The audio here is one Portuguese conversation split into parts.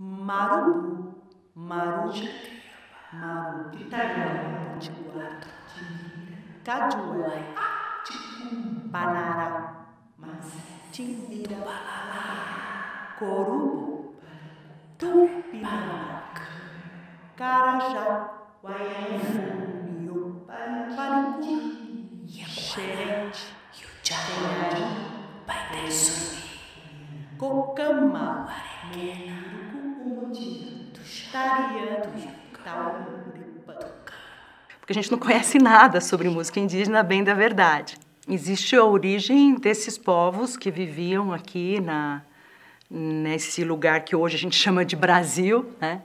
Marubu, Marujica, Marupitagama, Tiguato, Cajuai, Ticum, Panara, Tindira, Corubo, Tupinaca, Carajá, Guaiana, Paricu, Xerete, Yuchara, Pai Cocama, Arequena, porque a gente não conhece nada sobre música indígena, bem da verdade. Existe a origem desses povos que viviam aqui na, nesse lugar que hoje a gente chama de Brasil, né?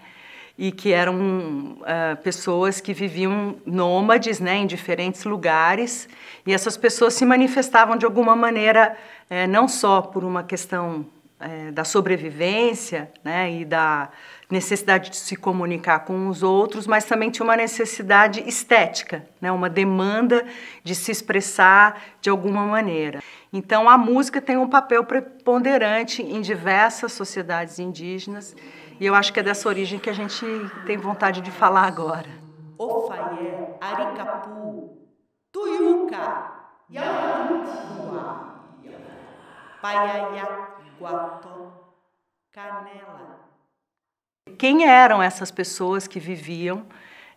e que eram uh, pessoas que viviam nômades né, em diferentes lugares, e essas pessoas se manifestavam de alguma maneira, eh, não só por uma questão é, da sobrevivência né, e da necessidade de se comunicar com os outros, mas também tinha uma necessidade estética, né, uma demanda de se expressar de alguma maneira. Então a música tem um papel preponderante em diversas sociedades indígenas e eu acho que é dessa origem que a gente tem vontade de falar agora. Ofaié, Aricapu, Tuyuca, Yamanutuá, Paiaiá. Guató, Canela. Quem eram essas pessoas que viviam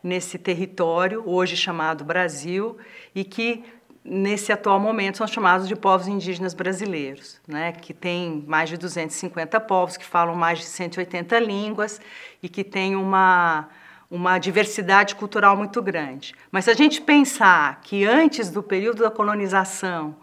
nesse território, hoje chamado Brasil, e que nesse atual momento são chamados de povos indígenas brasileiros, né? que tem mais de 250 povos, que falam mais de 180 línguas e que tem uma, uma diversidade cultural muito grande. Mas se a gente pensar que antes do período da colonização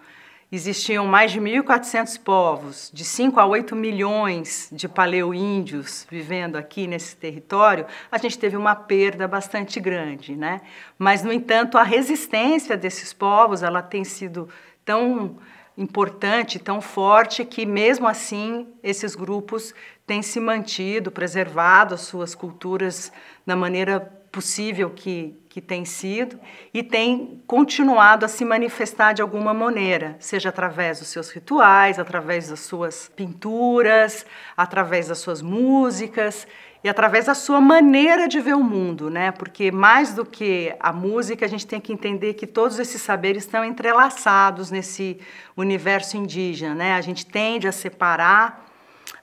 Existiam mais de 1.400 povos, de 5 a 8 milhões de paleoíndios vivendo aqui nesse território, a gente teve uma perda bastante grande, né? Mas, no entanto, a resistência desses povos, ela tem sido tão importante, tão forte, que mesmo assim esses grupos têm se mantido, preservado as suas culturas da maneira possível que, que tem sido e tem continuado a se manifestar de alguma maneira, seja através dos seus rituais, através das suas pinturas, através das suas músicas e através da sua maneira de ver o mundo, né? Porque mais do que a música, a gente tem que entender que todos esses saberes estão entrelaçados nesse universo indígena, né? A gente tende a separar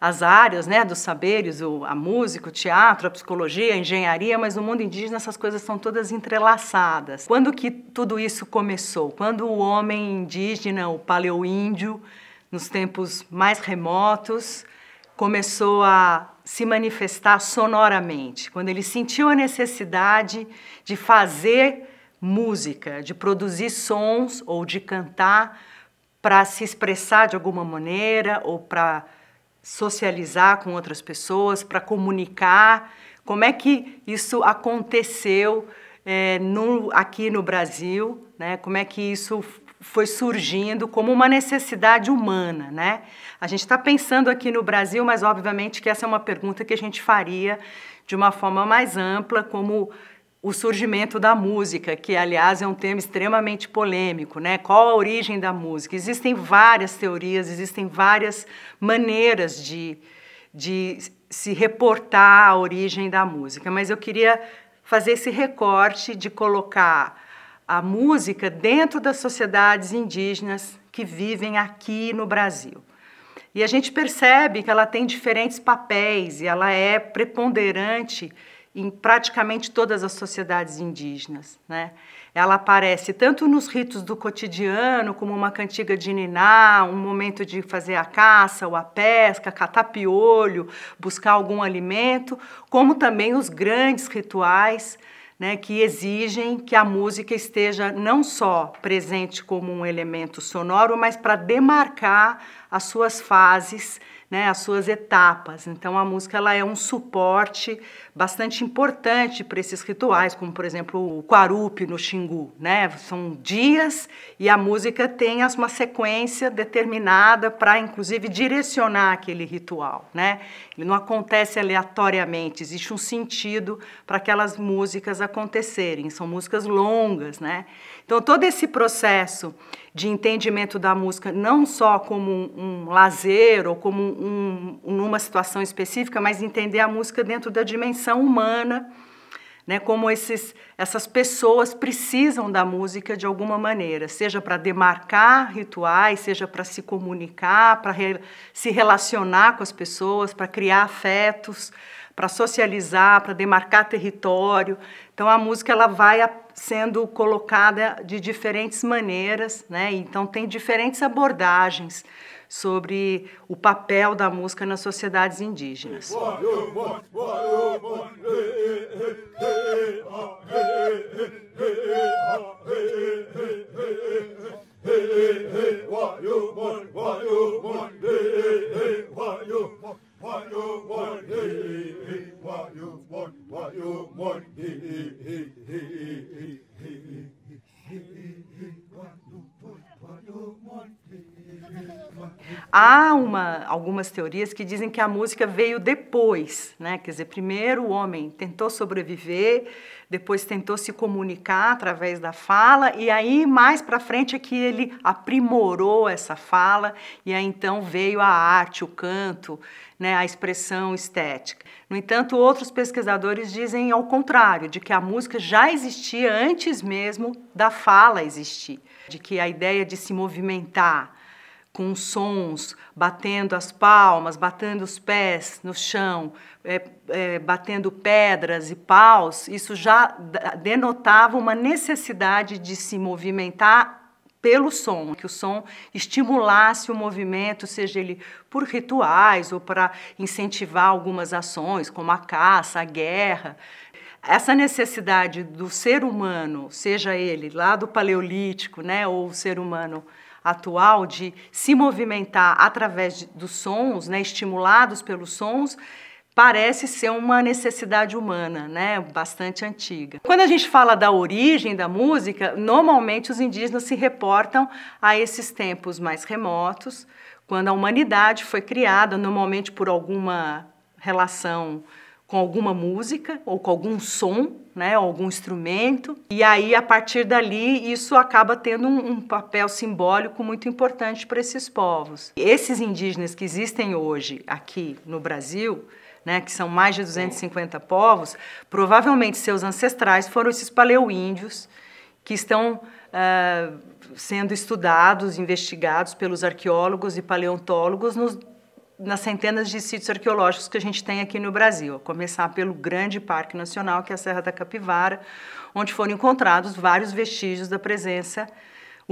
as áreas né, dos saberes, o, a música, o teatro, a psicologia, a engenharia, mas no mundo indígena essas coisas são todas entrelaçadas. Quando que tudo isso começou? Quando o homem indígena, o paleoíndio, nos tempos mais remotos, começou a se manifestar sonoramente, quando ele sentiu a necessidade de fazer música, de produzir sons ou de cantar para se expressar de alguma maneira ou para socializar com outras pessoas, para comunicar? Como é que isso aconteceu é, no, aqui no Brasil? Né? Como é que isso foi surgindo como uma necessidade humana, né? A gente está pensando aqui no Brasil, mas obviamente que essa é uma pergunta que a gente faria de uma forma mais ampla, como o surgimento da música, que aliás é um tema extremamente polêmico, né? Qual a origem da música? Existem várias teorias, existem várias maneiras de, de se reportar a origem da música, mas eu queria fazer esse recorte de colocar a música dentro das sociedades indígenas que vivem aqui no Brasil. E a gente percebe que ela tem diferentes papéis e ela é preponderante em praticamente todas as sociedades indígenas. Né? Ela aparece tanto nos ritos do cotidiano, como uma cantiga de niná, um momento de fazer a caça ou a pesca, catar piolho, buscar algum alimento, como também os grandes rituais né, que exigem que a música esteja não só presente como um elemento sonoro, mas para demarcar as suas fases né, as suas etapas. Então a música ela é um suporte bastante importante para esses rituais, como por exemplo o Quarupi no Xingu, né? São dias e a música tem uma sequência determinada para inclusive direcionar aquele ritual, né? Ele não acontece aleatoriamente, existe um sentido para aquelas músicas acontecerem. São músicas longas, né? Então, todo esse processo de entendimento da música, não só como um, um lazer ou como um, um, uma situação específica, mas entender a música dentro da dimensão humana, né? como esses, essas pessoas precisam da música de alguma maneira, seja para demarcar rituais, seja para se comunicar, para re, se relacionar com as pessoas, para criar afetos para socializar, para demarcar território. Então a música ela vai sendo colocada de diferentes maneiras, né? Então tem diferentes abordagens sobre o papel da música nas sociedades indígenas what you want, what you want, what you want, Há uma, algumas teorias que dizem que a música veio depois, né? quer dizer, primeiro o homem tentou sobreviver, depois tentou se comunicar através da fala, e aí mais para frente é que ele aprimorou essa fala, e aí então veio a arte, o canto, né, a expressão estética. No entanto, outros pesquisadores dizem ao contrário, de que a música já existia antes mesmo da fala existir, de que a ideia de se movimentar com sons, batendo as palmas, batendo os pés no chão, é, é, batendo pedras e paus, isso já denotava uma necessidade de se movimentar pelo som, que o som estimulasse o movimento, seja ele por rituais ou para incentivar algumas ações, como a caça, a guerra. Essa necessidade do ser humano, seja ele lá do paleolítico, né, ou o ser humano atual, de se movimentar através dos sons, né, estimulados pelos sons, parece ser uma necessidade humana, né, bastante antiga. Quando a gente fala da origem da música, normalmente os indígenas se reportam a esses tempos mais remotos, quando a humanidade foi criada, normalmente por alguma relação com alguma música ou com algum som, né, algum instrumento. E aí, a partir dali, isso acaba tendo um, um papel simbólico muito importante para esses povos. Esses indígenas que existem hoje aqui no Brasil, né, que são mais de 250 Sim. povos, provavelmente seus ancestrais foram esses paleoíndios que estão uh, sendo estudados, investigados pelos arqueólogos e paleontólogos nos, nas centenas de sítios arqueológicos que a gente tem aqui no Brasil, a começar pelo grande parque nacional, que é a Serra da Capivara, onde foram encontrados vários vestígios da presença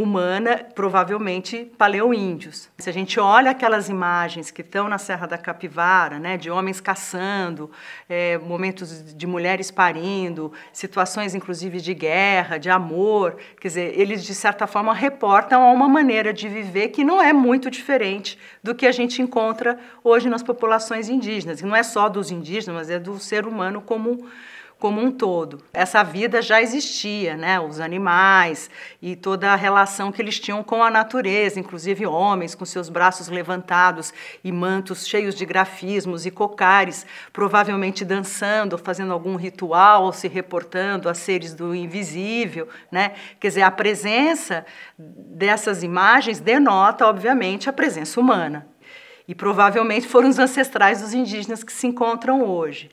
humana, provavelmente paleoíndios. Se a gente olha aquelas imagens que estão na Serra da Capivara, né, de homens caçando, é, momentos de mulheres parindo, situações inclusive de guerra, de amor, quer dizer, eles de certa forma reportam a uma maneira de viver que não é muito diferente do que a gente encontra hoje nas populações indígenas. E não é só dos indígenas, mas é do ser humano como como um todo. Essa vida já existia, né? Os animais e toda a relação que eles tinham com a natureza, inclusive homens com seus braços levantados e mantos cheios de grafismos e cocares, provavelmente dançando, fazendo algum ritual ou se reportando a seres do invisível, né? Quer dizer, a presença dessas imagens denota, obviamente, a presença humana. E provavelmente foram os ancestrais dos indígenas que se encontram hoje.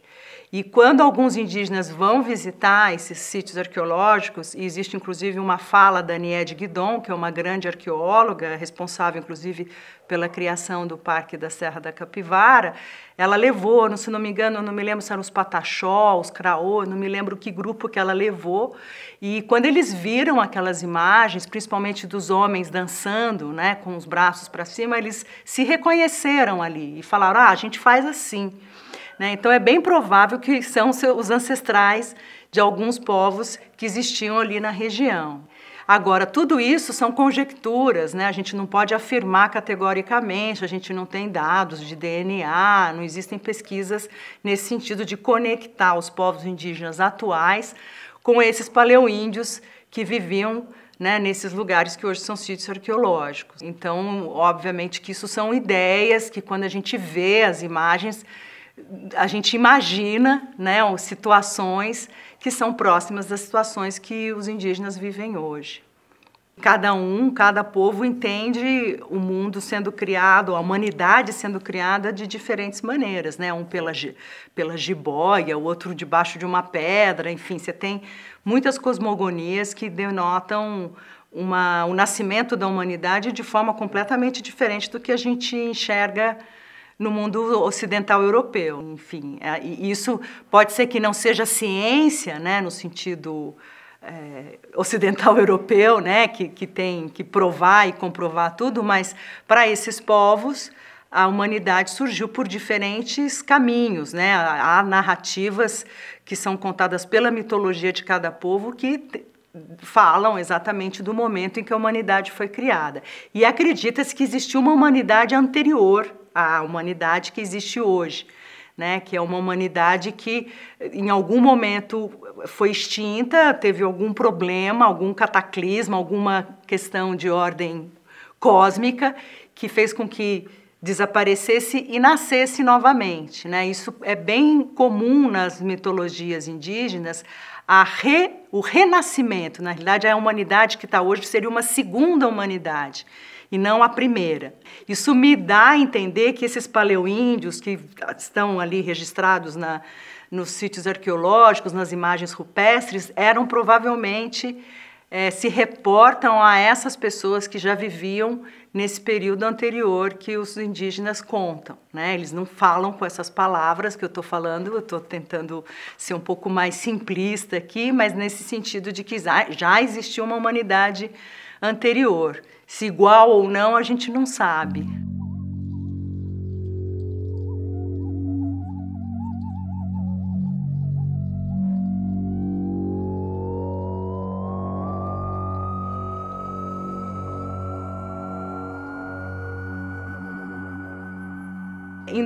E quando alguns indígenas vão visitar esses sítios arqueológicos, e existe inclusive uma fala da Niede Guidon, que é uma grande arqueóloga, responsável inclusive pela criação do Parque da Serra da Capivara, ela levou, não, se não me engano, não me lembro se eram os Pataxó, os Craô, não me lembro que grupo que ela levou. E quando eles viram aquelas imagens, principalmente dos homens dançando, né, com os braços para cima, eles se reconheceram ali e falaram: ah, a gente faz assim. Né? Então é bem provável que são os ancestrais de alguns povos que existiam ali na região. Agora, tudo isso são conjecturas, né? a gente não pode afirmar categoricamente, a gente não tem dados de DNA, não existem pesquisas nesse sentido de conectar os povos indígenas atuais com esses paleoíndios que viviam né, nesses lugares que hoje são sítios arqueológicos. Então, obviamente que isso são ideias que quando a gente vê as imagens, a gente imagina né, situações que são próximas das situações que os indígenas vivem hoje. Cada um, cada povo entende o mundo sendo criado, a humanidade sendo criada de diferentes maneiras, né? Um pela, pela jiboia, o outro debaixo de uma pedra, enfim, você tem muitas cosmogonias que denotam uma, o nascimento da humanidade de forma completamente diferente do que a gente enxerga no mundo ocidental europeu. Enfim, é, isso pode ser que não seja ciência, né, no sentido é, ocidental europeu, né, que, que tem que provar e comprovar tudo, mas para esses povos a humanidade surgiu por diferentes caminhos, né? Há narrativas que são contadas pela mitologia de cada povo que falam exatamente do momento em que a humanidade foi criada. E acredita-se que existiu uma humanidade anterior à humanidade que existe hoje. Né, que é uma humanidade que em algum momento foi extinta, teve algum problema, algum cataclisma, alguma questão de ordem cósmica que fez com que desaparecesse e nascesse novamente. Né? Isso é bem comum nas mitologias indígenas, Re, o renascimento, na realidade, é a humanidade que está hoje seria uma segunda humanidade e não a primeira. Isso me dá a entender que esses paleoíndios que estão ali registrados na, nos sítios arqueológicos, nas imagens rupestres, eram provavelmente é, se reportam a essas pessoas que já viviam nesse período anterior que os indígenas contam. Né? Eles não falam com essas palavras que eu estou falando, eu estou tentando ser um pouco mais simplista aqui, mas nesse sentido de que já existia uma humanidade anterior. Se igual ou não, a gente não sabe.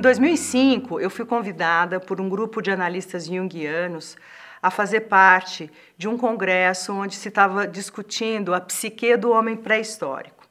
Em 2005, eu fui convidada por um grupo de analistas junguianos a fazer parte de um congresso onde se estava discutindo a psique do homem pré-histórico.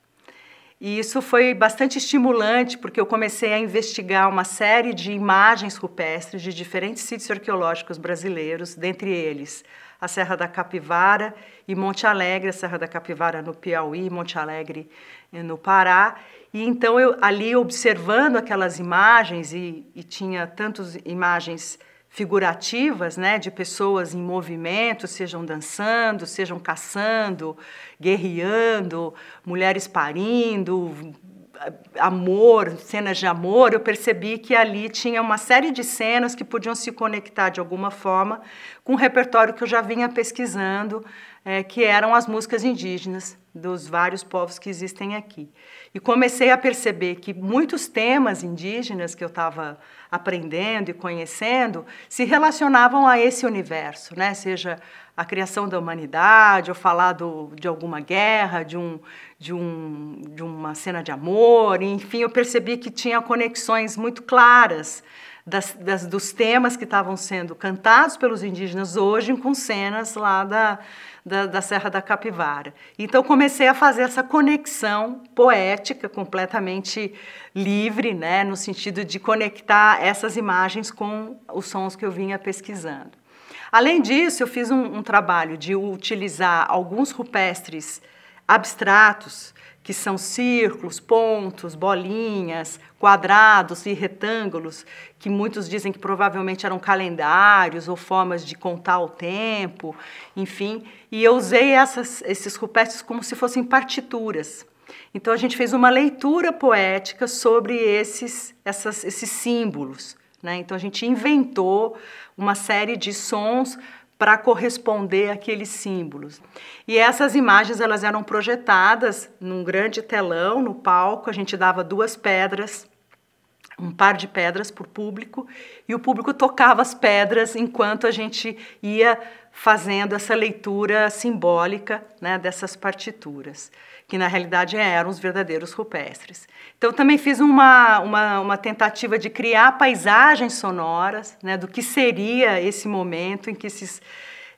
E isso foi bastante estimulante, porque eu comecei a investigar uma série de imagens rupestres de diferentes sítios arqueológicos brasileiros, dentre eles a Serra da Capivara e Monte Alegre, a Serra da Capivara no Piauí, Monte Alegre eh, no Pará, e então eu ali observando aquelas imagens e, e tinha tantas imagens figurativas, né, de pessoas em movimento, sejam dançando, sejam caçando, guerreando, mulheres parindo, amor, cenas de amor, eu percebi que ali tinha uma série de cenas que podiam se conectar de alguma forma com o um repertório que eu já vinha pesquisando, é, que eram as músicas indígenas dos vários povos que existem aqui. E comecei a perceber que muitos temas indígenas que eu estava aprendendo e conhecendo se relacionavam a esse universo, né? seja a criação da humanidade, ou falar do, de alguma guerra, de, um, de, um, de uma cena de amor, enfim, eu percebi que tinha conexões muito claras das, das, dos temas que estavam sendo cantados pelos indígenas hoje com cenas lá da, da, da, Serra da Capivara. Então comecei a fazer essa conexão poética completamente livre, né, no sentido de conectar essas imagens com os sons que eu vinha pesquisando. Além disso, eu fiz um, um trabalho de utilizar alguns rupestres abstratos que são círculos, pontos, bolinhas, quadrados e retângulos, que muitos dizem que provavelmente eram calendários ou formas de contar o tempo, enfim. E eu usei essas, esses rupestres como se fossem partituras. Então a gente fez uma leitura poética sobre esses, essas, esses símbolos. Né? Então a gente inventou uma série de sons para corresponder àqueles símbolos. E essas imagens elas eram projetadas num grande telão no palco, a gente dava duas pedras, um par de pedras por público, e o público tocava as pedras enquanto a gente ia fazendo essa leitura simbólica né, dessas partituras que na realidade eram os verdadeiros rupestres. Então também fiz uma, uma, uma tentativa de criar paisagens sonoras né, do que seria esse momento em que esses,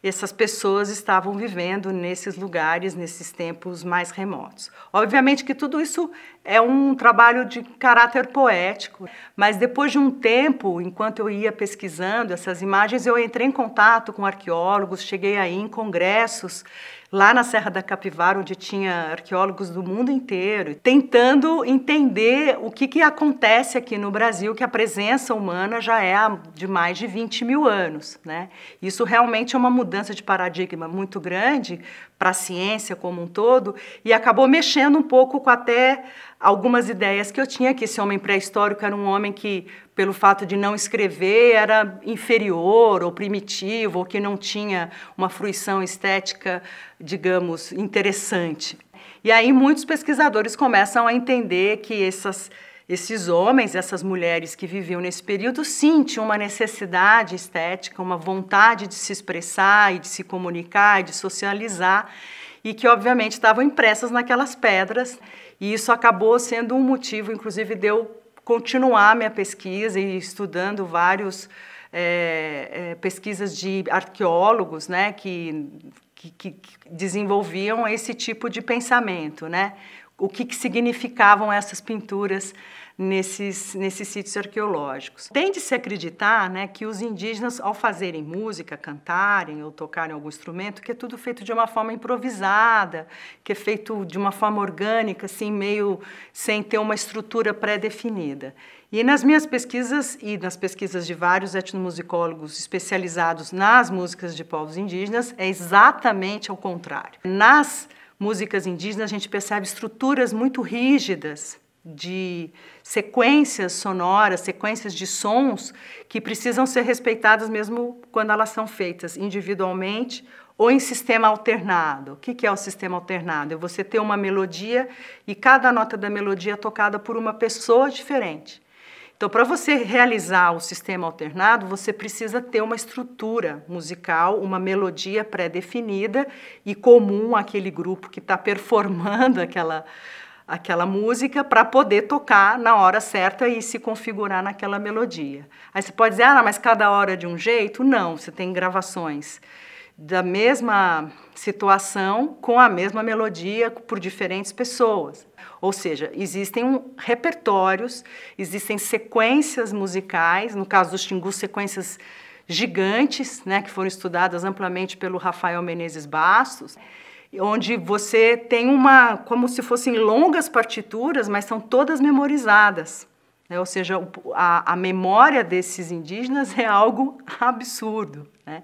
essas pessoas estavam vivendo nesses lugares, nesses tempos mais remotos. Obviamente que tudo isso é um trabalho de caráter poético, mas depois de um tempo, enquanto eu ia pesquisando essas imagens, eu entrei em contato com arqueólogos, cheguei aí em congressos lá na Serra da Capivara, onde tinha arqueólogos do mundo inteiro, tentando entender o que, que acontece aqui no Brasil, que a presença humana já é de mais de 20 mil anos. Né? Isso realmente é uma mudança de paradigma muito grande, para a ciência como um todo e acabou mexendo um pouco com até algumas ideias que eu tinha que esse homem pré-histórico era um homem que pelo fato de não escrever era inferior ou primitivo ou que não tinha uma fruição estética, digamos, interessante. E aí muitos pesquisadores começam a entender que essas esses homens, essas mulheres que viviam nesse período, sim, tinham uma necessidade estética, uma vontade de se expressar e de se comunicar e de socializar, e que obviamente estavam impressas naquelas pedras, e isso acabou sendo um motivo, inclusive, de eu continuar minha pesquisa e estudando vários é, é, pesquisas de arqueólogos, né, que, que, que, desenvolviam esse tipo de pensamento, né, o que, que significavam essas pinturas nesses, nesses sítios arqueológicos. Tem de se acreditar né, que os indígenas, ao fazerem música, cantarem ou tocarem algum instrumento, que é tudo feito de uma forma improvisada, que é feito de uma forma orgânica, assim, meio sem ter uma estrutura pré-definida. E nas minhas pesquisas e nas pesquisas de vários etnomusicólogos especializados nas músicas de povos indígenas, é exatamente ao contrário. Nas músicas indígenas, a gente percebe estruturas muito rígidas de sequências sonoras, sequências de sons que precisam ser respeitadas mesmo quando elas são feitas individualmente ou em sistema alternado. O que é o sistema alternado? É você ter uma melodia e cada nota da melodia é tocada por uma pessoa diferente. Então, para você realizar o sistema alternado, você precisa ter uma estrutura musical, uma melodia pré-definida e comum àquele grupo que está performando aquela aquela música para poder tocar na hora certa e se configurar naquela melodia. Aí você pode dizer, ah, mas cada hora é de um jeito? Não, você tem gravações da mesma situação com a mesma melodia por diferentes pessoas. Ou seja, existem um, repertórios, existem sequências musicais, no caso dos Xingu, sequências gigantes, né, que foram estudadas amplamente pelo Rafael Menezes Bastos onde você tem uma, como se fossem longas partituras, mas são todas memorizadas. Né? Ou seja, a, a, memória desses indígenas é algo absurdo, né?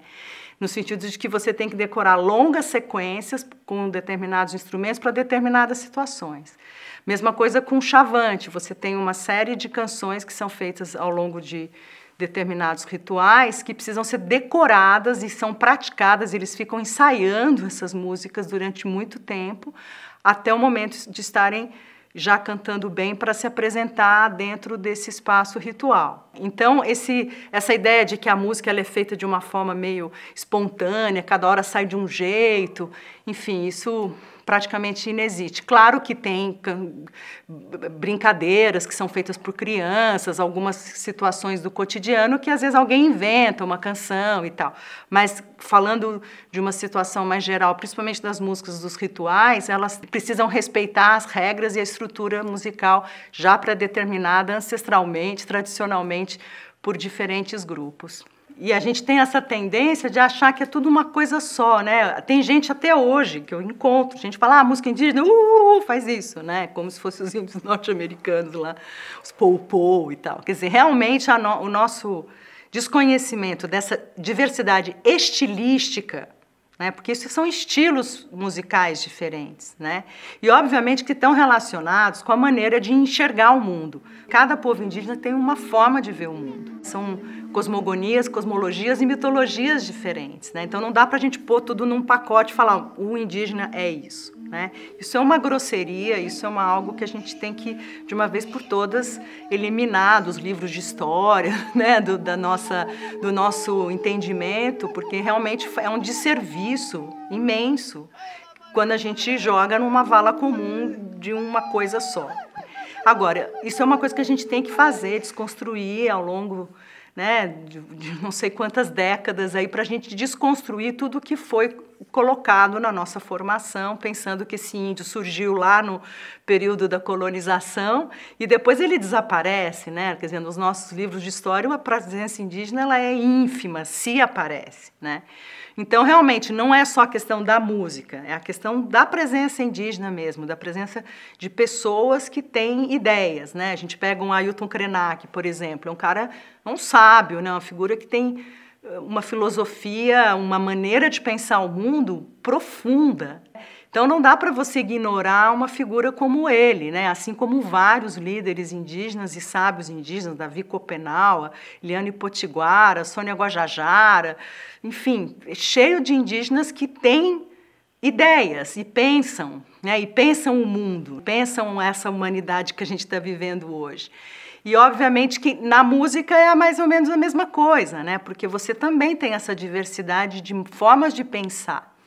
no sentido de que você tem que decorar longas sequências com determinados instrumentos para determinadas situações. Mesma coisa com o chavante, você tem uma série de canções que são feitas ao longo de determinados rituais que precisam ser decoradas e são praticadas, eles ficam ensaiando essas músicas durante muito tempo, até o momento de estarem já cantando bem para se apresentar dentro desse espaço ritual. Então, esse, essa ideia de que a música é feita de uma forma meio espontânea, cada hora sai de um jeito enfim, isso praticamente inexiste. Claro que tem brincadeiras que são feitas por crianças, algumas situações do cotidiano que às vezes alguém inventa uma canção e tal. Mas falando de uma situação mais geral, principalmente das músicas dos rituais, elas precisam respeitar as regras e a estrutura musical já predeterminada ancestralmente, tradicionalmente por diferentes grupos. E a gente tem essa tendência de achar que é tudo uma coisa só, né? Tem gente até hoje que eu encontro, gente fala, ah, música indígena, uh, uh, uh, faz isso, né? Como se fossem os índios norte-americanos lá, os pou-pou e tal. Quer dizer, realmente no, o nosso desconhecimento dessa diversidade estilística né? Porque isso são estilos musicais diferentes, né? E obviamente que estão relacionados com a maneira de enxergar o mundo. Cada povo indígena tem uma forma de ver o mundo. São cosmogonias, cosmologias e mitologias diferentes, né? Então não dá para a gente pôr tudo num pacote e falar o indígena é isso. Né? Isso é uma grosseria, isso é uma, algo que a gente tem que, de uma vez por todas, eliminar dos livros de história, né? do, da nossa, do nosso entendimento, porque realmente é um desserviço isso imenso quando a gente joga numa vala comum de uma coisa só. Agora, isso é uma coisa que a gente tem que fazer, desconstruir ao longo né, de, de não sei quantas décadas aí para a gente desconstruir tudo que foi colocado na nossa formação, pensando que esse índio surgiu lá no período da colonização e depois ele desaparece, né? Quer dizer, nos nossos livros de história a presença indígena ela é ínfima, se aparece, né? Então, realmente, não é só a questão da música, é a questão da presença indígena mesmo, da presença de pessoas que têm ideias, né? A gente pega um Ailton Krenak, por exemplo, é um cara, é um sábio, né? Uma figura que tem eh, uma filosofia, uma maneira de pensar o mundo profunda, então não dá para você ignorar uma figura como ele, né? assim como vários líderes indígenas e sábios indígenas, Davi Copenaua, Liane Potiguara, Sônia Guajajara, enfim, cheio de indígenas que têm ideias e pensam, né? e pensam o mundo, pensam essa humanidade que a gente está vivendo hoje. E obviamente que na música é mais ou menos a mesma coisa, né? Porque você também tem essa diversidade de formas de pensar.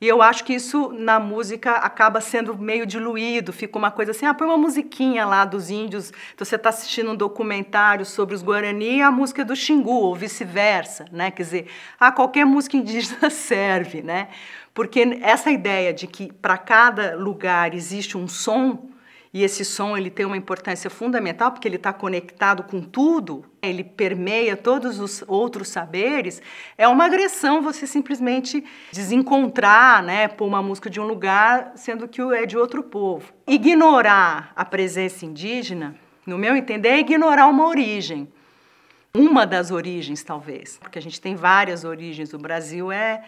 E eu acho que isso na música acaba sendo meio diluído, fica uma coisa assim, ah, põe uma musiquinha lá dos índios, então você está assistindo um documentário sobre os Guarani e a música é do Xingu, ou vice-versa, né? Quer dizer, ah, qualquer música indígena serve, né? Porque essa ideia de que para cada lugar existe um som, e esse som ele tem uma importância fundamental porque ele está conectado com tudo, ele permeia todos os outros saberes. É uma agressão você simplesmente desencontrar, né, por uma música de um lugar, sendo que é de outro povo. Ignorar a presença indígena, no meu entender, é ignorar uma origem. Uma das origens, talvez, porque a gente tem várias origens. O Brasil é,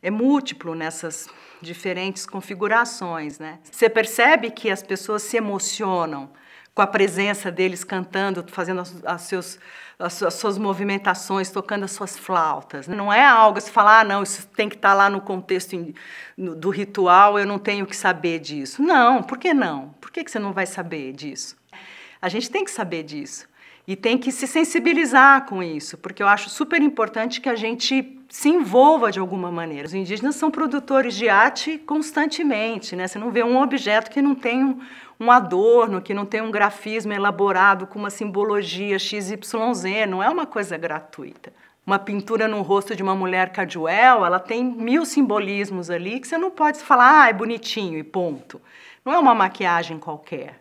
é múltiplo nessas diferentes configurações, né? Você percebe que as pessoas se emocionam com a presença deles cantando, fazendo as, as, seus, as, as suas movimentações, tocando as suas flautas. Né? Não é algo que você fala, ah, não, isso tem que estar tá lá no contexto in, no, do ritual, eu não tenho que saber disso. Não, por que não? Por que, que você não vai saber disso? A gente tem que saber disso e tem que se sensibilizar com isso, porque eu acho super importante que a gente se envolva de alguma maneira. Os indígenas são produtores de arte constantemente, né? Você não vê um objeto que não tem um, um adorno, que não tem um grafismo elaborado com uma simbologia XYZ, não é uma coisa gratuita. Uma pintura no rosto de uma mulher caduel, ela tem mil simbolismos ali que você não pode falar, ah, é bonitinho e ponto. Não é uma maquiagem qualquer.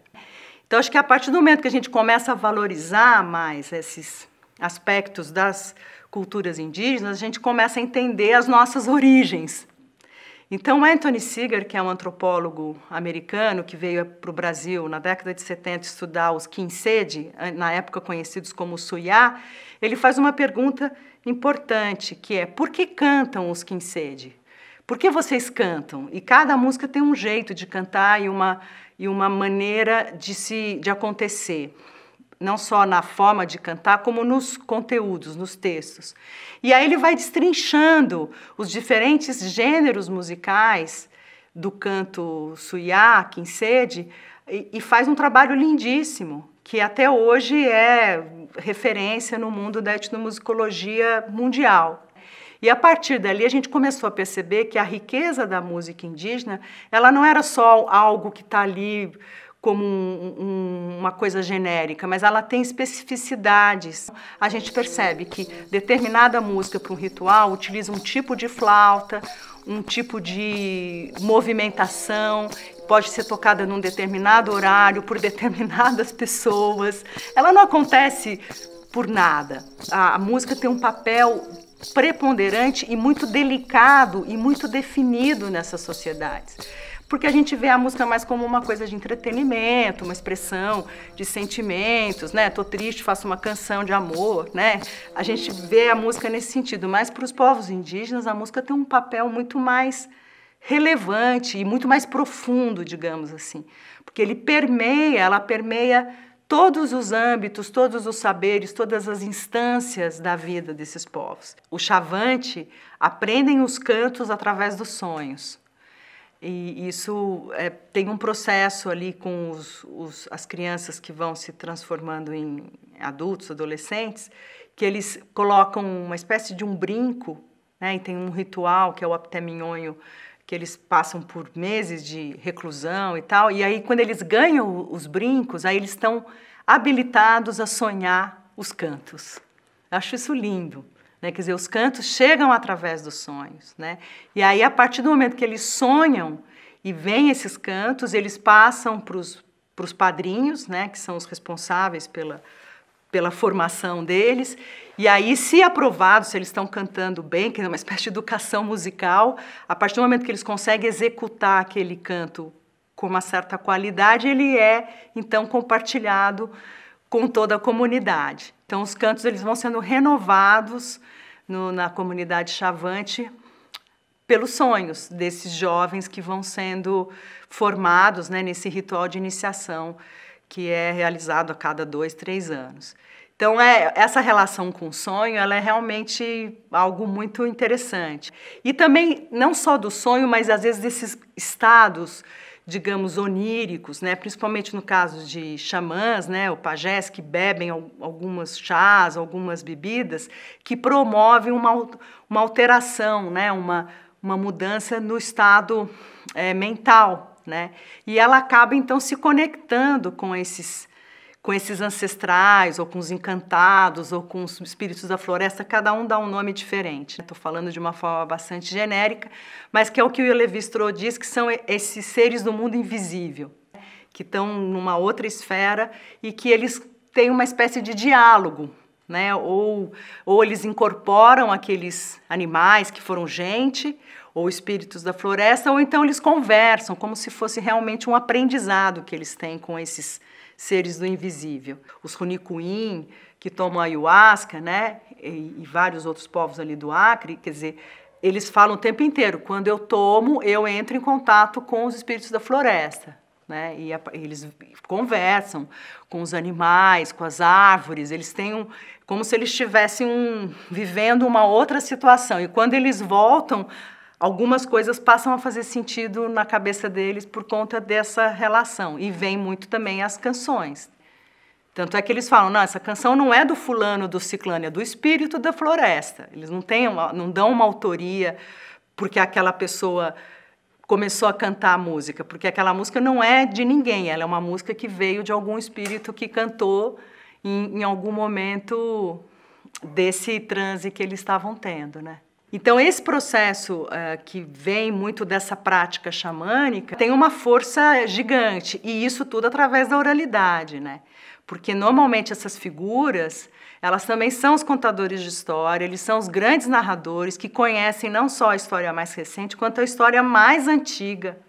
Então, acho que a partir do momento que a gente começa a valorizar mais esses aspectos das culturas indígenas, a gente começa a entender as nossas origens. Então, Anthony Seeger, que é um antropólogo americano que veio para o Brasil na década de 70 estudar os Kinsede, na época conhecidos como Suyá, ele faz uma pergunta importante, que é por que cantam os Kinsede? Por que vocês cantam? E cada música tem um jeito de cantar e uma, e uma maneira de, se, de acontecer não só na forma de cantar, como nos conteúdos, nos textos. E aí ele vai destrinchando os diferentes gêneros musicais do canto suiá, quincede, e, e faz um trabalho lindíssimo, que até hoje é referência no mundo da etnomusicologia mundial. E a partir dali a gente começou a perceber que a riqueza da música indígena, ela não era só algo que está ali como um, um, uma coisa genérica, mas ela tem especificidades. A gente percebe que determinada música para um ritual utiliza um tipo de flauta, um tipo de movimentação, pode ser tocada num determinado horário por determinadas pessoas. Ela não acontece por nada. A, a música tem um papel preponderante e muito delicado e muito definido nessas sociedades porque a gente vê a música mais como uma coisa de entretenimento, uma expressão de sentimentos, né? Tô triste, faço uma canção de amor, né? A gente vê a música nesse sentido, mas para os povos indígenas a música tem um papel muito mais relevante e muito mais profundo, digamos assim, porque ele permeia, ela permeia todos os âmbitos, todos os saberes, todas as instâncias da vida desses povos. O Chavante aprendem os cantos através dos sonhos. E isso é, tem um processo ali com os, os, as crianças que vão se transformando em adultos, adolescentes, que eles colocam uma espécie de um brinco, né? E tem um ritual que é o apteminhonho, que eles passam por meses de reclusão e tal. E aí, quando eles ganham os brincos, aí eles estão habilitados a sonhar os cantos. Eu acho isso lindo. Né? Quer dizer, os cantos chegam através dos sonhos. Né? E aí, a partir do momento que eles sonham e vêm esses cantos, eles passam para os padrinhos, né? que são os responsáveis pela, pela formação deles. E aí, se aprovados, se eles estão cantando bem, que é uma espécie de educação musical, a partir do momento que eles conseguem executar aquele canto com uma certa qualidade, ele é então compartilhado com toda a comunidade. Então, os cantos eles vão sendo renovados no, na comunidade Chavante pelos sonhos desses jovens que vão sendo formados né, nesse ritual de iniciação que é realizado a cada dois, três anos. Então, é, essa relação com o sonho ela é realmente algo muito interessante. E também, não só do sonho, mas às vezes desses estados digamos, oníricos, né? principalmente no caso de xamãs, né? ou pajés que bebem algumas chás, algumas bebidas, que promovem uma, uma alteração, né? uma, uma mudança no estado é, mental. Né? E ela acaba então se conectando com esses com esses ancestrais, ou com os encantados, ou com os espíritos da floresta, cada um dá um nome diferente. Estou né? falando de uma forma bastante genérica, mas que é o que o Levi-Strauss diz, que são esses seres do mundo invisível, que estão numa outra esfera e que eles têm uma espécie de diálogo, né? ou, ou eles incorporam aqueles animais que foram gente, ou espíritos da floresta, ou então eles conversam, como se fosse realmente um aprendizado que eles têm com esses seres do invisível. Os Runicuin, que tomam ayahuasca, né, e, e vários outros povos ali do Acre, quer dizer, eles falam o tempo inteiro, quando eu tomo, eu entro em contato com os espíritos da floresta. Né? E a, eles conversam com os animais, com as árvores, eles têm um, como se eles estivessem um, vivendo uma outra situação. E quando eles voltam algumas coisas passam a fazer sentido na cabeça deles por conta dessa relação. E vem muito também as canções. Tanto é que eles falam, não, essa canção não é do fulano, do ciclano, é do espírito da floresta. Eles não, têm uma, não dão uma autoria porque aquela pessoa começou a cantar a música, porque aquela música não é de ninguém, ela é uma música que veio de algum espírito que cantou em, em algum momento desse transe que eles estavam tendo, né? Então, esse processo uh, que vem muito dessa prática xamânica tem uma força gigante, e isso tudo através da oralidade, né? Porque normalmente essas figuras, elas também são os contadores de história, eles são os grandes narradores que conhecem não só a história mais recente, quanto a história mais antiga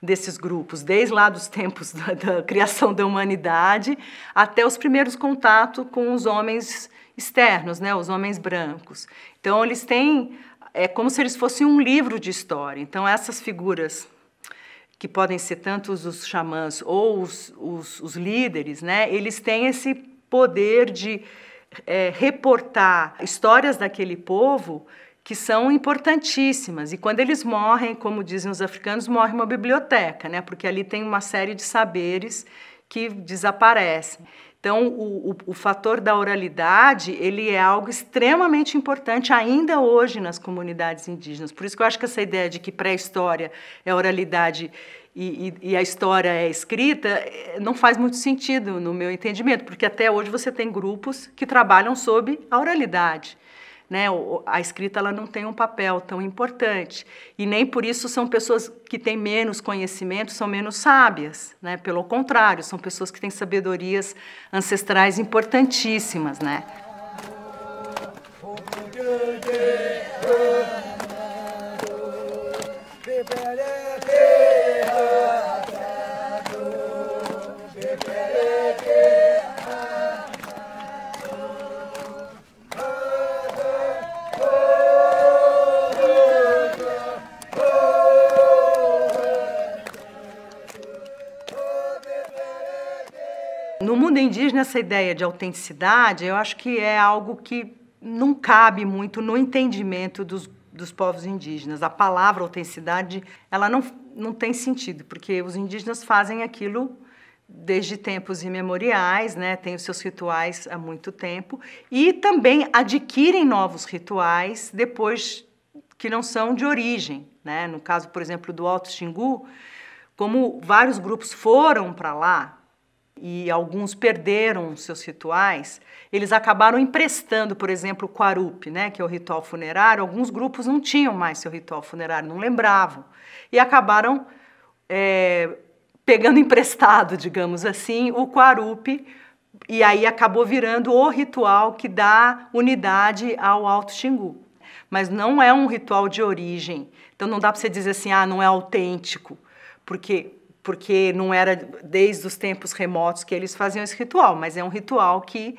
desses grupos, desde lá dos tempos da, da criação da humanidade até os primeiros contatos com os homens externos, né, os homens brancos. Então eles têm é como se eles fossem um livro de história. Então essas figuras que podem ser tanto os xamãs ou os, os, os líderes, né, eles têm esse poder de é, reportar histórias daquele povo que são importantíssimas. E quando eles morrem, como dizem os africanos, morre uma biblioteca, né? porque ali tem uma série de saberes que desaparecem. Então, o, o, o, fator da oralidade, ele é algo extremamente importante ainda hoje nas comunidades indígenas. Por isso que eu acho que essa ideia de que pré-história é oralidade e, e, e, a história é escrita, eh, não faz muito sentido no meu entendimento, porque até hoje você tem grupos que trabalham sob a oralidade. Né? A escrita ela não tem um papel tão importante e nem por isso são pessoas que têm menos conhecimento, são menos sábias, né? Pelo contrário, são pessoas que têm sabedorias ancestrais importantíssimas, né? Newton diz essa ideia de autenticidade, eu acho que é algo que não cabe muito no entendimento dos, dos povos indígenas. A palavra autenticidade, ela não, não tem sentido, porque os indígenas fazem aquilo desde tempos imemoriais, né? Tem os seus rituais há muito tempo e também adquirem novos rituais depois que não são de origem, né? No caso, por exemplo, do Alto Xingu, como vários grupos foram para lá e alguns perderam seus rituais, eles acabaram emprestando, por exemplo, o quarup, né, que é o ritual funerário. Alguns grupos não tinham mais seu ritual funerário, não lembravam, e acabaram é, pegando emprestado, digamos assim, o quarup, e aí acabou virando o ritual que dá unidade ao Alto Xingu. Mas não é um ritual de origem, então não dá para você dizer assim, ah, não é autêntico, porque porque não era desde os tempos remotos que eles faziam esse ritual, mas é um ritual que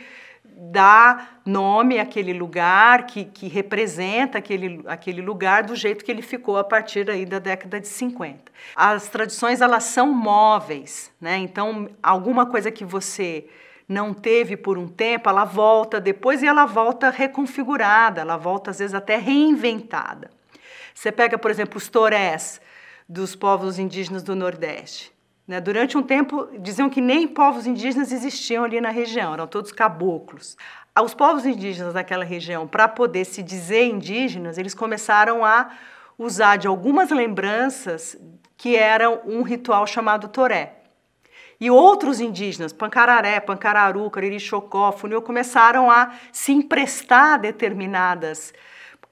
dá nome àquele lugar, que, que representa aquele, aquele lugar do jeito que ele ficou a partir aí da década de 50. As tradições, elas são móveis, né? Então, alguma coisa que você não teve por um tempo, ela volta depois e ela volta reconfigurada, ela volta às vezes até reinventada. Você pega, por exemplo, os torés, dos povos indígenas do Nordeste. Né? Durante um tempo, diziam que nem povos indígenas existiam ali na região, eram todos caboclos. Ah, os povos indígenas daquela região, para poder se dizer indígenas, eles começaram a usar de algumas lembranças que eram um ritual chamado toré. E outros indígenas, Pancararé, Pancararu, Caririxocó, Funil, começaram a se emprestar determinadas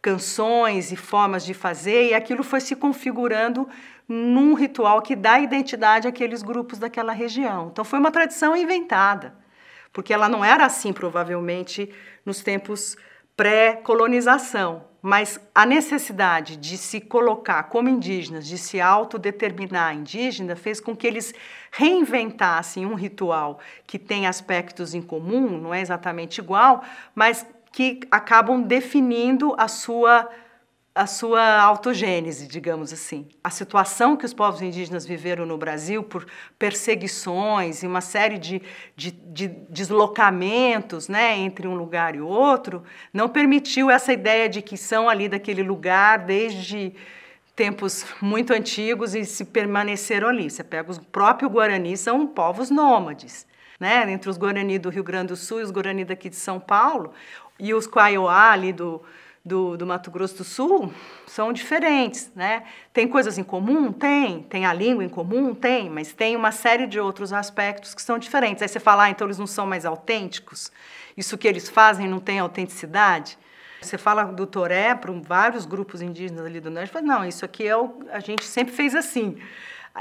canções e formas de fazer, e aquilo foi se configurando num ritual que dá identidade àqueles grupos daquela região. Então foi uma tradição inventada, porque ela não era assim provavelmente nos tempos pré-colonização, mas a necessidade de se colocar como indígenas, de se autodeterminar indígena, fez com que eles reinventassem um ritual que tem aspectos em comum, não é exatamente igual, mas que acabam definindo a sua a sua autogênese, digamos assim. A situação que os povos indígenas viveram no Brasil por perseguições e uma série de, de, de, deslocamentos né, entre um lugar e outro, não permitiu essa ideia de que são ali daquele lugar desde tempos muito antigos e se permaneceram ali. Você pega os próprios Guarani, são povos nômades. Né, entre os Guarani do Rio Grande do Sul e os Guarani daqui de São Paulo, e os Quaiowá ali do, do, do, Mato Grosso do Sul são diferentes, né? Tem coisas em comum? Tem. Tem a língua em comum? Tem. Mas tem uma série de outros aspectos que são diferentes. Aí você fala, ah, então eles não são mais autênticos? Isso que eles fazem não tem autenticidade? Você fala do Toré para vários grupos indígenas ali do Norte, fala, não, isso aqui é o, a gente sempre fez assim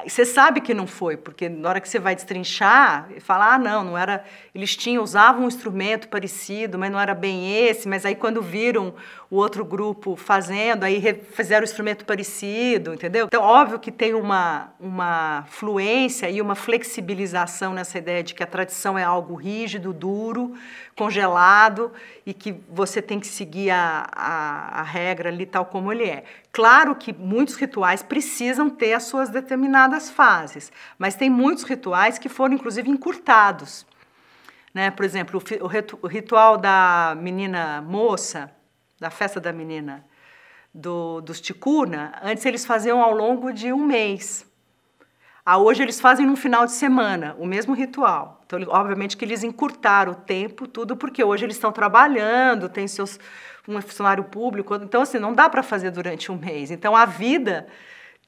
você sabe que não foi, porque na hora que você vai destrinchar, fala, ah, não, não era. Eles tinham, usavam um instrumento parecido, mas não era bem esse, mas aí quando viram o outro grupo fazendo, aí fizeram um instrumento parecido, entendeu? Então, óbvio que tem uma, uma fluência e uma flexibilização nessa ideia de que a tradição é algo rígido, duro, congelado e que você tem que seguir a, a, a regra ali tal como ele é. Claro que muitos rituais precisam ter as suas determinadas fases, mas tem muitos rituais que foram inclusive encurtados. Né? Por exemplo, o, o ritual da menina moça, da festa da menina do, dos Ticuna, antes eles faziam ao longo de um mês a ah, hoje eles fazem num final de semana o mesmo ritual. Então, obviamente que eles encurtaram o tempo, tudo, porque hoje eles estão trabalhando, tem seus um funcionário público. Então, assim, não dá para fazer durante um mês. Então, a vida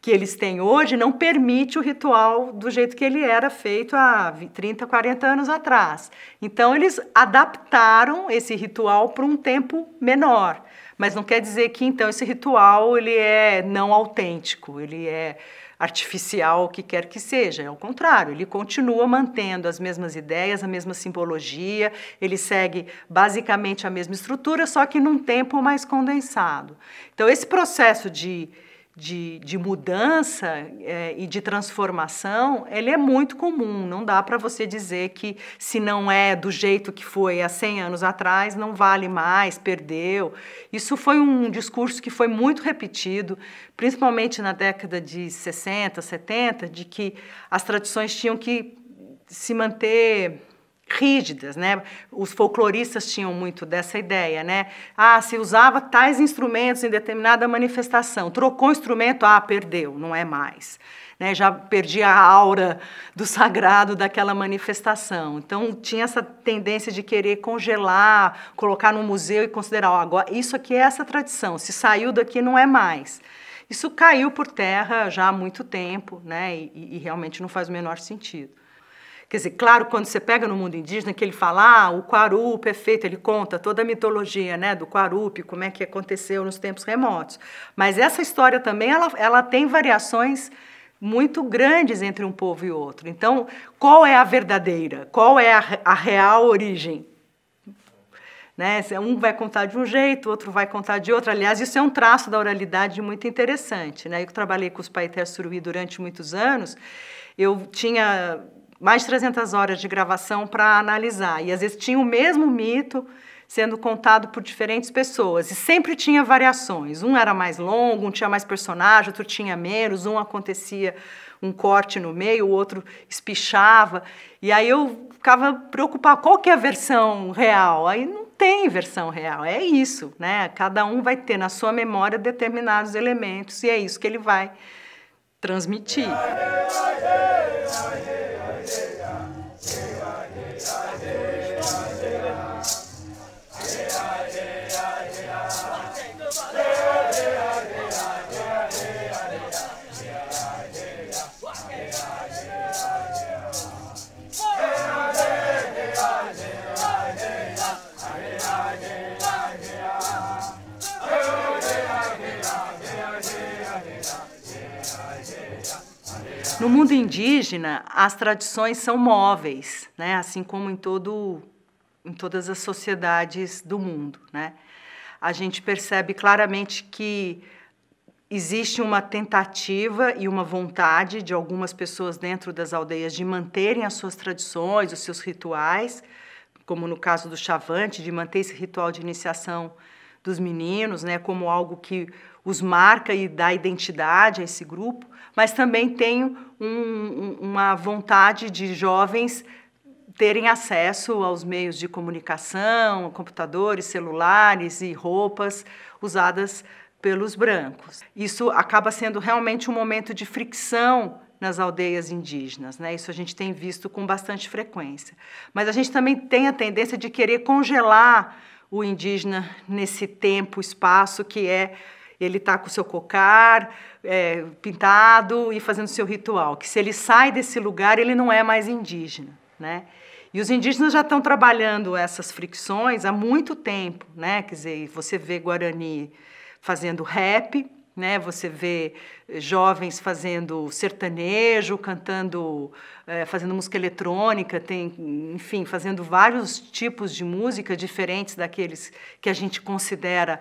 que eles têm hoje não permite o ritual do jeito que ele era feito há 30, 40 anos atrás. Então, eles adaptaram esse ritual para um tempo menor. Mas não quer dizer que, então, esse ritual ele é não autêntico, ele é artificial, o que quer que seja. É o contrário, ele continua mantendo as mesmas ideias, a mesma simbologia, ele segue basicamente a mesma estrutura, só que num tempo mais condensado. Então, esse processo de de, de mudança é, e de transformação, ele é muito comum. Não dá para você dizer que se não é do jeito que foi há 100 anos atrás, não vale mais, perdeu. Isso foi um discurso que foi muito repetido, principalmente na década de 60, 70, de que as tradições tinham que se manter rígidas, né? Os folcloristas tinham muito dessa ideia, né? Ah, se usava tais instrumentos em determinada manifestação, trocou o instrumento, ah, perdeu, não é mais. Né, já perdi a aura do sagrado daquela manifestação. Então tinha essa tendência de querer congelar, colocar no museu e considerar, oh, agora isso aqui é essa tradição, se saiu daqui não é mais. Isso caiu por terra já há muito tempo, né? e, e realmente não faz o menor sentido. Quer dizer, claro, quando você pega no mundo indígena, que ele fala, ah, o Quarup é feito, ele conta toda a mitologia né, do Quarup, como é que aconteceu nos tempos remotos. Mas essa história também ela, ela tem variações muito grandes entre um povo e outro. Então, qual é a verdadeira? Qual é a, a real origem? Né? Um vai contar de um jeito, outro vai contar de outro. Aliás, isso é um traço da oralidade muito interessante. Né? Eu trabalhei com os Paetés Suruí durante muitos anos. Eu tinha mais de 300 horas de gravação para analisar. E às vezes tinha o mesmo mito sendo contado por diferentes pessoas e sempre tinha variações. Um era mais longo, um tinha mais personagem, outro tinha menos, um acontecia um corte no meio, o outro espichava. E aí eu ficava preocupada, qual que é a versão real? Aí não tem versão real, é isso, né? Cada um vai ter na sua memória determinados elementos e é isso que ele vai transmitir. No mundo indígena, as tradições são móveis, né? assim como em, todo, em todas as sociedades do mundo. Né? A gente percebe claramente que existe uma tentativa e uma vontade de algumas pessoas dentro das aldeias de manterem as suas tradições, os seus rituais, como no caso do Chavante, de manter esse ritual de iniciação dos meninos, né, como algo que os marca e dá identidade a esse grupo mas também tenho um, uma vontade de jovens terem acesso aos meios de comunicação, computadores, celulares e roupas usadas pelos brancos. Isso acaba sendo realmente um momento de fricção nas aldeias indígenas, né? Isso a gente tem visto com bastante frequência. Mas a gente também tem a tendência de querer congelar o indígena nesse tempo, espaço que é ele está com o seu cocar é, pintado e fazendo o seu ritual, que se ele sai desse lugar, ele não é mais indígena, né? E os indígenas já estão trabalhando essas fricções há muito tempo, né? Quer dizer, você vê Guarani fazendo rap, né? Você vê jovens fazendo sertanejo, cantando, é, fazendo música eletrônica, tem, enfim, fazendo vários tipos de música diferentes daqueles que a gente considera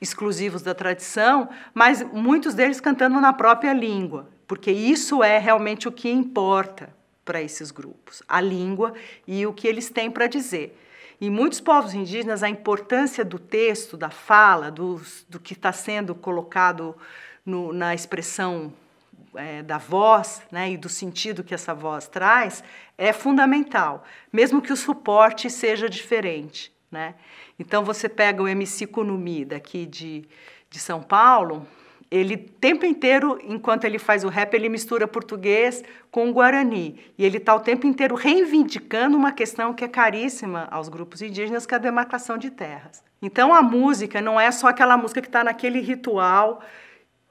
exclusivos da tradição, mas muitos deles cantando na própria língua, porque isso é realmente o que importa para esses grupos, a língua e o que eles têm para dizer. Em muitos povos indígenas, a importância do texto, da fala, do, do que está sendo colocado no, na expressão é, da voz né, e do sentido que essa voz traz é fundamental, mesmo que o suporte seja diferente. Né? Então você pega o MC Kunumi daqui de, de São Paulo, ele o tempo inteiro, enquanto ele faz o rap, ele mistura português com guarani. E ele está o tempo inteiro reivindicando uma questão que é caríssima aos grupos indígenas, que é a demarcação de terras. Então a música não é só aquela música que está naquele ritual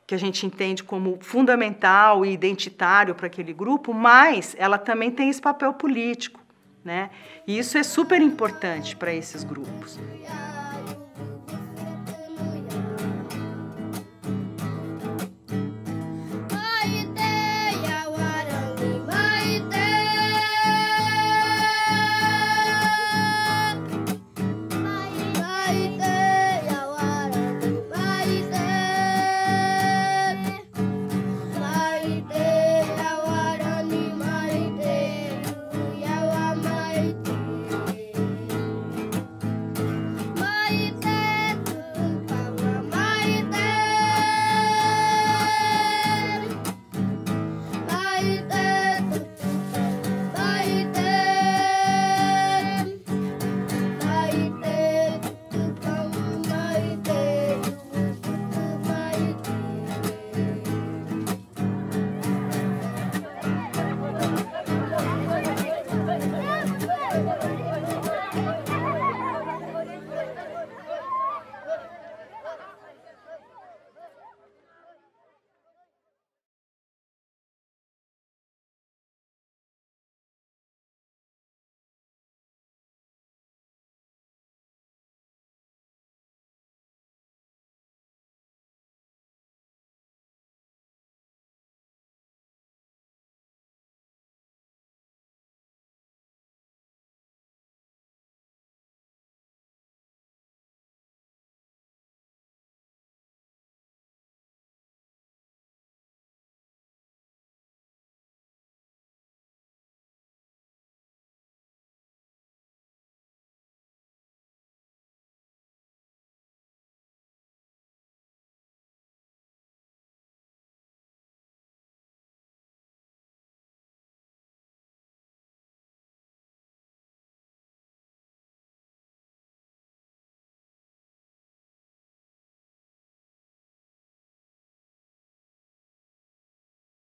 que a gente entende como fundamental e identitário para aquele grupo, mas ela também tem esse papel político né? E isso é super importante para esses grupos.